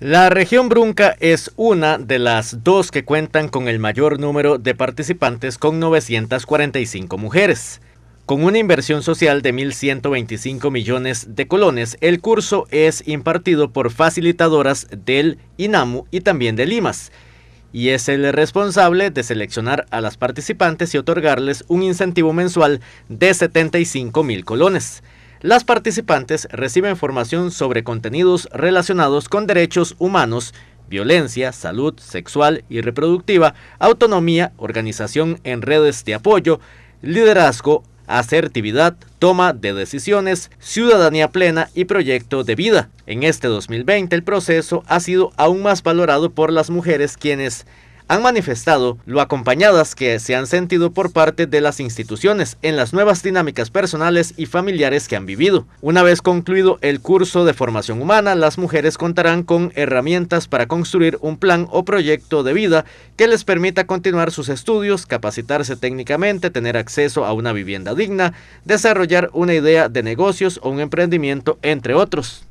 La región Brunca es una de las dos que cuentan con el mayor número de participantes con 945 mujeres. Con una inversión social de 1.125 millones de colones, el curso es impartido por facilitadoras del INAMU y también de Limas, y es el responsable de seleccionar a las participantes y otorgarles un incentivo mensual de 75 mil colones. Las participantes reciben formación sobre contenidos relacionados con derechos humanos, violencia, salud sexual y reproductiva, autonomía, organización en redes de apoyo, liderazgo, asertividad, toma de decisiones, ciudadanía plena y proyecto de vida. En este 2020 el proceso ha sido aún más valorado por las mujeres quienes han manifestado lo acompañadas que se han sentido por parte de las instituciones en las nuevas dinámicas personales y familiares que han vivido. Una vez concluido el curso de formación humana, las mujeres contarán con herramientas para construir un plan o proyecto de vida que les permita continuar sus estudios, capacitarse técnicamente, tener acceso a una vivienda digna, desarrollar una idea de negocios o un emprendimiento, entre otros.